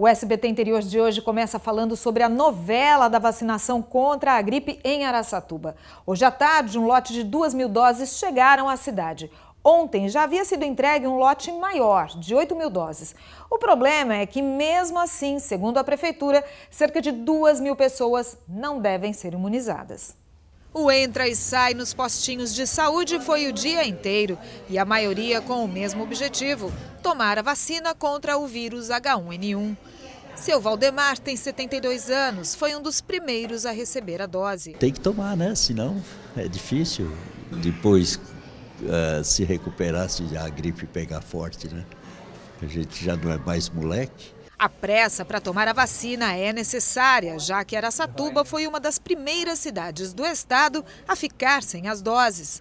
O SBT Interior de hoje começa falando sobre a novela da vacinação contra a gripe em Araçatuba. Hoje à tarde, um lote de 2 mil doses chegaram à cidade. Ontem já havia sido entregue um lote maior, de 8 mil doses. O problema é que, mesmo assim, segundo a Prefeitura, cerca de 2 mil pessoas não devem ser imunizadas. O entra e sai nos postinhos de saúde foi o dia inteiro e a maioria com o mesmo objetivo: tomar a vacina contra o vírus H1N1. Seu Valdemar tem 72 anos, foi um dos primeiros a receber a dose. Tem que tomar, né? Senão é difícil depois uh, se recuperar se a gripe pegar forte, né? A gente já não é mais moleque. A pressa para tomar a vacina é necessária, já que Aracatuba foi uma das primeiras cidades do estado a ficar sem as doses.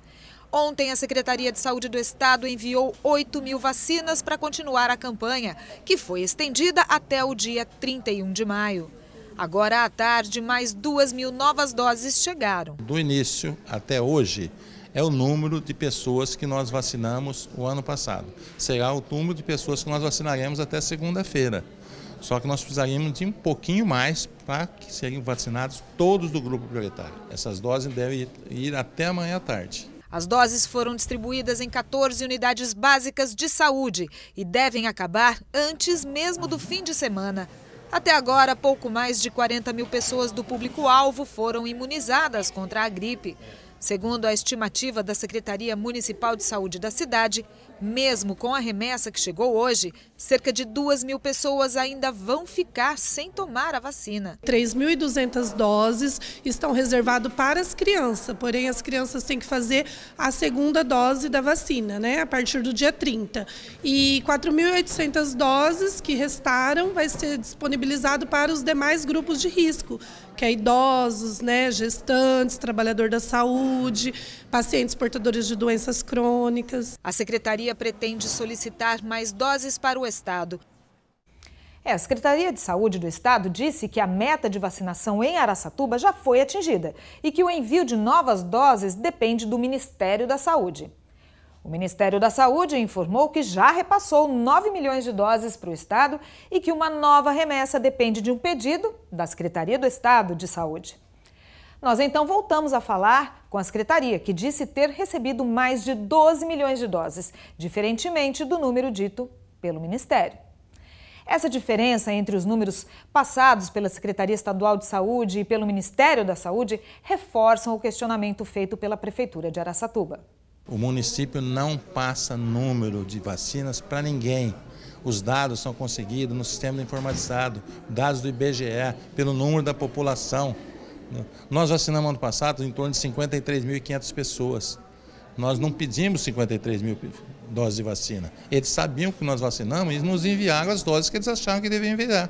Ontem, a Secretaria de Saúde do Estado enviou 8 mil vacinas para continuar a campanha, que foi estendida até o dia 31 de maio. Agora à tarde, mais 2 mil novas doses chegaram. Do início até hoje, é o número de pessoas que nós vacinamos o ano passado. Será o número de pessoas que nós vacinaremos até segunda-feira. Só que nós precisaríamos de um pouquinho mais para que sejam vacinados todos do grupo prioritário. Essas doses devem ir até amanhã à tarde. As doses foram distribuídas em 14 unidades básicas de saúde e devem acabar antes mesmo do fim de semana. Até agora, pouco mais de 40 mil pessoas do público-alvo foram imunizadas contra a gripe. Segundo a estimativa da Secretaria Municipal de Saúde da cidade, mesmo com a remessa que chegou hoje, cerca de 2 mil pessoas ainda vão ficar sem tomar a vacina. 3.200 doses estão reservadas para as crianças, porém as crianças têm que fazer a segunda dose da vacina, né, a partir do dia 30. E 4.800 doses que restaram vai ser disponibilizado para os demais grupos de risco, que é idosos, né, gestantes, trabalhador da saúde, saúde, pacientes portadores de doenças crônicas. A secretaria pretende solicitar mais doses para o estado. É, a Secretaria de Saúde do Estado disse que a meta de vacinação em Araçatuba já foi atingida e que o envio de novas doses depende do Ministério da Saúde. O Ministério da Saúde informou que já repassou 9 milhões de doses para o Estado e que uma nova remessa depende de um pedido da Secretaria do Estado de Saúde. Nós então voltamos a falar com a secretaria, que disse ter recebido mais de 12 milhões de doses, diferentemente do número dito pelo Ministério. Essa diferença entre os números passados pela Secretaria Estadual de Saúde e pelo Ministério da Saúde reforçam o questionamento feito pela Prefeitura de Araçatuba. O município não passa número de vacinas para ninguém. Os dados são conseguidos no sistema informatizado, dados do IBGE, pelo número da população. Né? Nós vacinamos ano passado em torno de 53.500 pessoas. Nós não pedimos 53 mil doses de vacina. Eles sabiam que nós vacinamos e nos enviaram as doses que eles achavam que deviam enviar.